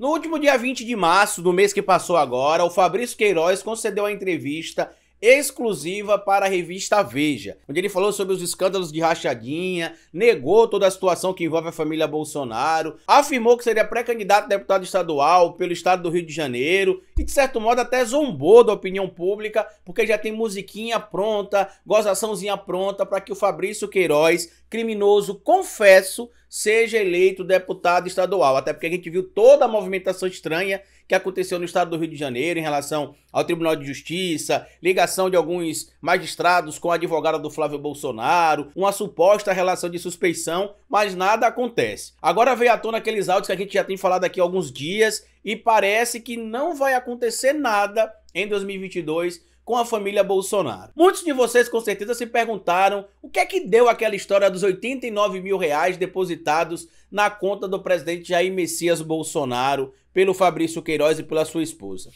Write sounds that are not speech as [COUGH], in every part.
No último dia 20 de março do mês que passou agora, o Fabrício Queiroz concedeu a entrevista exclusiva para a revista Veja, onde ele falou sobre os escândalos de rachadinha, negou toda a situação que envolve a família Bolsonaro, afirmou que seria pré-candidato a deputado estadual pelo estado do Rio de Janeiro e, de certo modo, até zombou da opinião pública, porque já tem musiquinha pronta, gozaçãozinha pronta para que o Fabrício Queiroz, criminoso, confesso, seja eleito deputado estadual. Até porque a gente viu toda a movimentação estranha que aconteceu no estado do Rio de Janeiro em relação ao Tribunal de Justiça, ligação de alguns magistrados com a advogada do Flávio Bolsonaro, uma suposta relação de suspeição, mas nada acontece. Agora veio à tona aqueles áudios que a gente já tem falado aqui há alguns dias e parece que não vai acontecer nada em 2022 com a família Bolsonaro. Muitos de vocês com certeza se perguntaram o que é que deu aquela história dos 89 mil reais depositados na conta do presidente Jair Messias Bolsonaro pelo Fabrício Queiroz e pela sua esposa.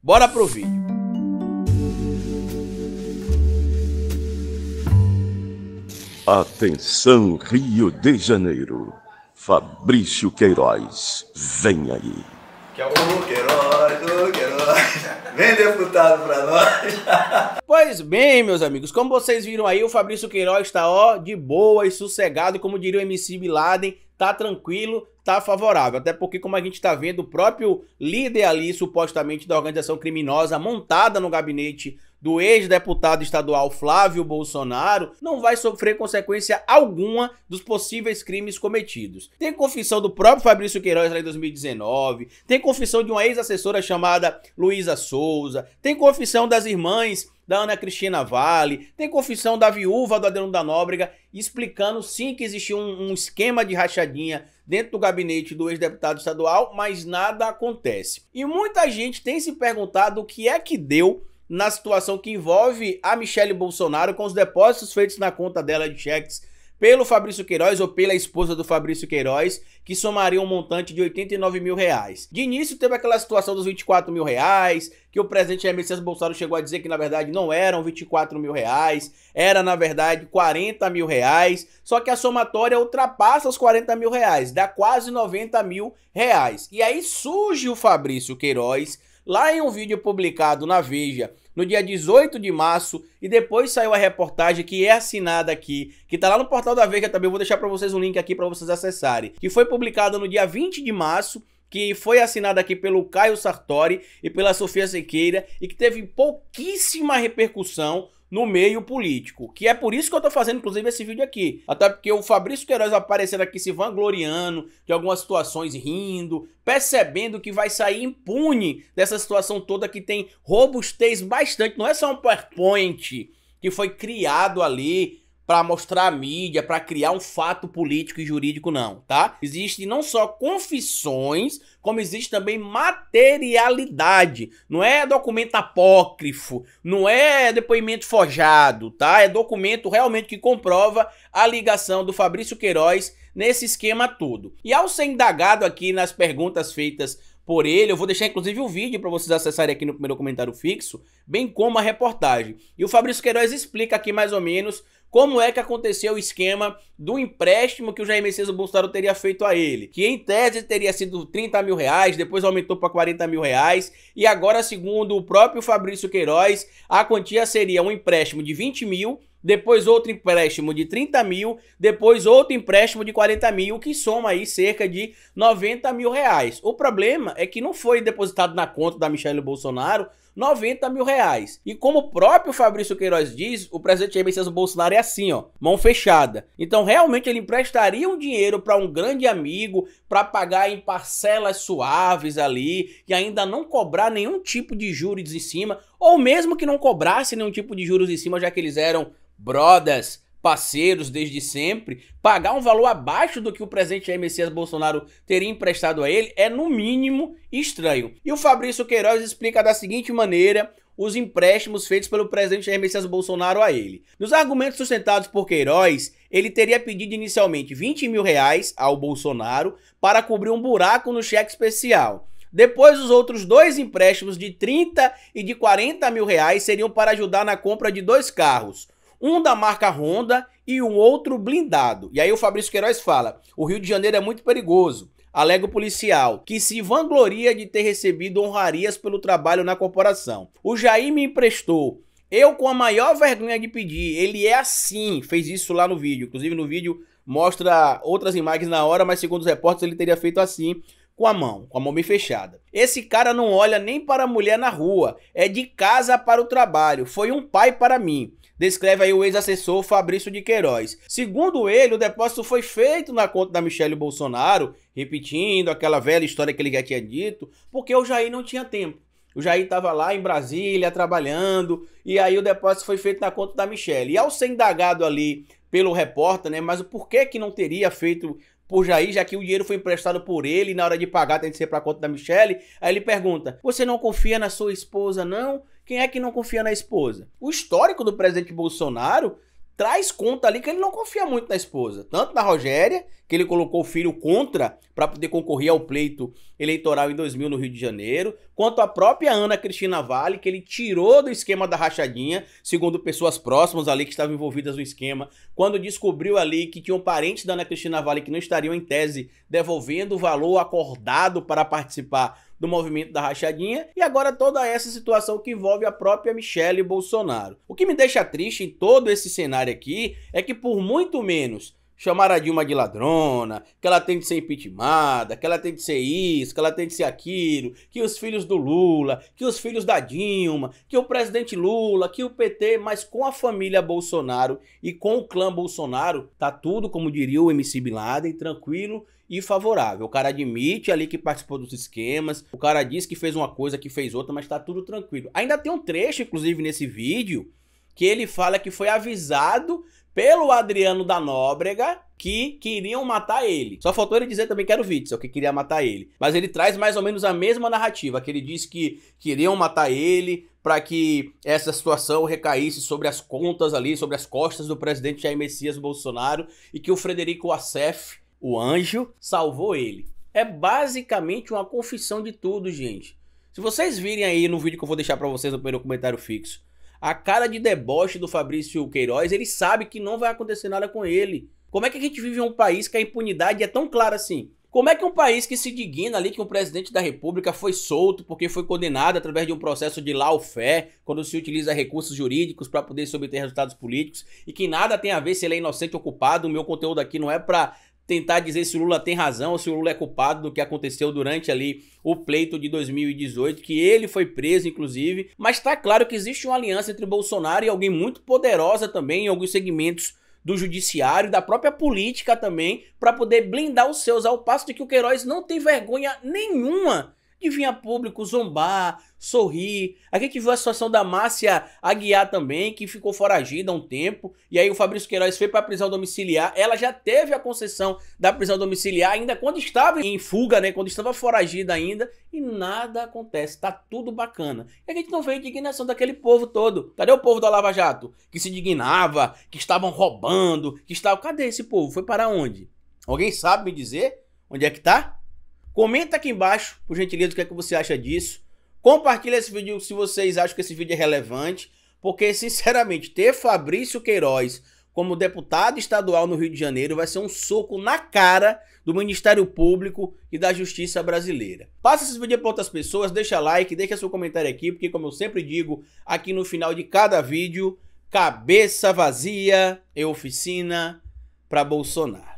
Bora pro vídeo. Atenção Rio de Janeiro. Fabrício Queiroz, vem aí. Que é o oh, Queiroz, ô oh, Queiroz, [LAUGHS] vem deputado pra nós. [LAUGHS] pois bem, meus amigos, como vocês viram aí, o Fabrício Queiroz está ó, de boa e sossegado, como diria o MC Biladen, tá tranquilo, tá favorável. Até porque, como a gente está vendo, o próprio líder ali, supostamente, da organização criminosa montada no gabinete do ex-deputado estadual Flávio Bolsonaro não vai sofrer consequência alguma dos possíveis crimes cometidos. Tem confissão do próprio Fabrício Queiroz lá em 2019, tem confissão de uma ex-assessora chamada Luísa Souza, tem confissão das irmãs da Ana Cristina Vale, tem confissão da viúva do Adelino da Nóbrega, explicando sim que existia um, um esquema de rachadinha dentro do gabinete do ex-deputado estadual, mas nada acontece. E muita gente tem se perguntado o que é que deu na situação que envolve a Michelle Bolsonaro com os depósitos feitos na conta dela de cheques pelo Fabrício Queiroz ou pela esposa do Fabrício Queiroz, que somaria um montante de 89 mil reais. De início teve aquela situação dos 24 mil reais, que o presidente Jair Messias Bolsonaro chegou a dizer que na verdade não eram 24 mil reais, era na verdade 40 mil reais, só que a somatória ultrapassa os 40 mil reais, dá quase 90 mil reais. E aí surge o Fabrício Queiroz Lá em um vídeo publicado na Veja no dia 18 de março e depois saiu a reportagem que é assinada aqui, que tá lá no portal da Veja também, eu vou deixar para vocês um link aqui para vocês acessarem, que foi publicada no dia 20 de março que foi assinada aqui pelo Caio Sartori e pela Sofia Sequeira e que teve pouquíssima repercussão no meio político. Que é por isso que eu estou fazendo, inclusive, esse vídeo aqui. Até porque o Fabrício Queiroz aparecendo aqui se vangloriando de algumas situações, rindo, percebendo que vai sair impune dessa situação toda que tem robustez bastante. Não é só um PowerPoint que foi criado ali para mostrar a mídia, para criar um fato político e jurídico, não, tá? Existem não só confissões, como existe também materialidade. Não é documento apócrifo, não é depoimento forjado, tá? É documento realmente que comprova a ligação do Fabrício Queiroz nesse esquema todo. E ao ser indagado aqui nas perguntas feitas por ele. Eu vou deixar inclusive o um vídeo para vocês acessarem aqui no primeiro comentário fixo, bem como a reportagem. E o Fabrício Queiroz explica aqui mais ou menos como é que aconteceu o esquema do empréstimo que o Jair Messias Bolsonaro teria feito a ele, que em tese teria sido 30 mil reais, depois aumentou para 40 mil reais, e agora, segundo o próprio Fabrício Queiroz, a quantia seria um empréstimo de 20 mil, depois outro empréstimo de 30 mil, depois outro empréstimo de 40 mil, que soma aí cerca de 90 mil reais. O problema é que não foi depositado na conta da Michelle Bolsonaro 90 mil reais. E como o próprio Fabrício Queiroz diz, o presidente Jair Messias Bolsonaro é assim, ó, mão fechada. Então, realmente, ele emprestaria um dinheiro para um grande amigo, para pagar em parcelas suaves ali, e ainda não cobrar nenhum tipo de juros em cima, ou mesmo que não cobrasse nenhum tipo de juros em cima, já que eles eram brothers, parceiros desde sempre, pagar um valor abaixo do que o presidente Jair Messias Bolsonaro teria emprestado a ele é, no mínimo, estranho. E o Fabrício Queiroz explica da seguinte maneira os empréstimos feitos pelo presidente Jair Messias Bolsonaro a ele. Nos argumentos sustentados por Queiroz, ele teria pedido inicialmente 20 mil reais ao Bolsonaro para cobrir um buraco no cheque especial. Depois, os outros dois empréstimos de 30 e de 40 mil reais seriam para ajudar na compra de dois carros um da marca Honda e um outro blindado. E aí o Fabrício Queiroz fala: o Rio de Janeiro é muito perigoso. Alega o policial, que se vangloria de ter recebido honrarias pelo trabalho na corporação. O Jair me emprestou. Eu, com a maior vergonha de pedir, ele é assim, fez isso lá no vídeo. Inclusive, no vídeo mostra outras imagens na hora, mas segundo os repórteres, ele teria feito assim com a mão, com a mão bem fechada. Esse cara não olha nem para a mulher na rua, é de casa para o trabalho, foi um pai para mim. Descreve aí o ex-assessor Fabrício de Queiroz. Segundo ele, o depósito foi feito na conta da Michelle Bolsonaro, repetindo aquela velha história que ele já tinha dito, porque o Jair não tinha tempo. O Jair estava lá em Brasília trabalhando, e aí o depósito foi feito na conta da Michelle. E ao ser indagado ali pelo repórter, né, mas o porquê que não teria feito por Jair, já que o dinheiro foi emprestado por ele e na hora de pagar tem que ser para a conta da Michelle. Aí ele pergunta: Você não confia na sua esposa, não? Quem é que não confia na esposa? O histórico do presidente Bolsonaro traz conta ali que ele não confia muito na esposa. Tanto na Rogéria, que ele colocou o filho contra para poder concorrer ao pleito eleitoral em 2000 no Rio de Janeiro, quanto a própria Ana Cristina Vale, que ele tirou do esquema da rachadinha, segundo pessoas próximas ali que estavam envolvidas no esquema, quando descobriu ali que tinham parentes da Ana Cristina Vale que não estariam em tese devolvendo o valor acordado para participar do movimento da rachadinha e agora toda essa situação que envolve a própria Michelle Bolsonaro. O que me deixa triste em todo esse cenário aqui é que por muito menos chamar a Dilma de ladrona, que ela tem de ser impeachmentada, que ela tem de ser isso, que ela tem de ser aquilo, que os filhos do Lula, que os filhos da Dilma, que o presidente Lula, que o PT, mas com a família Bolsonaro e com o clã Bolsonaro, tá tudo, como diria o MC Bin Laden, tranquilo e favorável. O cara admite ali que participou dos esquemas, o cara diz que fez uma coisa, que fez outra, mas tá tudo tranquilo. Ainda tem um trecho, inclusive, nesse vídeo, que ele fala que foi avisado pelo Adriano da Nóbrega que queriam matar ele. Só faltou ele dizer também que era o Witzel que queria matar ele. Mas ele traz mais ou menos a mesma narrativa, que ele diz que queriam matar ele para que essa situação recaísse sobre as contas ali, sobre as costas do presidente Jair Messias Bolsonaro e que o Frederico Assef, o anjo, salvou ele. É basicamente uma confissão de tudo, gente. Se vocês virem aí no vídeo que eu vou deixar para vocês no primeiro comentário fixo, a cara de deboche do Fabrício Queiroz, ele sabe que não vai acontecer nada com ele. Como é que a gente vive em um país que a impunidade é tão clara assim? Como é que um país que se digna ali que um presidente da república foi solto porque foi condenado através de um processo de laufé, quando se utiliza recursos jurídicos para poder obter resultados políticos, e que nada tem a ver se ele é inocente ou culpado, o meu conteúdo aqui não é para tentar dizer se o Lula tem razão ou se o Lula é culpado do que aconteceu durante ali o pleito de 2018, que ele foi preso, inclusive. Mas está claro que existe uma aliança entre Bolsonaro e alguém muito poderosa também em alguns segmentos do judiciário, da própria política também, para poder blindar os seus, ao passo de que o Queiroz não tem vergonha nenhuma que vinha público zombar, sorrir. A gente viu a situação da Márcia Aguiar também, que ficou foragida há um tempo, e aí o Fabrício Queiroz foi para a prisão domiciliar. Ela já teve a concessão da prisão domiciliar ainda quando estava em fuga, né, quando estava foragida ainda, e nada acontece, tá tudo bacana. E a gente não vê a indignação daquele povo todo. Cadê o povo da Lava Jato que se indignava, que estavam roubando, que estava, cadê esse povo? Foi para onde? Alguém sabe me dizer onde é que tá? Comenta aqui embaixo, por gentileza, o que é que você acha disso. Compartilha esse vídeo se vocês acham que esse vídeo é relevante, porque, sinceramente, ter Fabrício Queiroz como deputado estadual no Rio de Janeiro vai ser um soco na cara do Ministério Público e da Justiça Brasileira. Passa esse vídeo para outras pessoas, deixa like, deixa seu comentário aqui, porque como eu sempre digo, aqui no final de cada vídeo, cabeça vazia é oficina para Bolsonaro.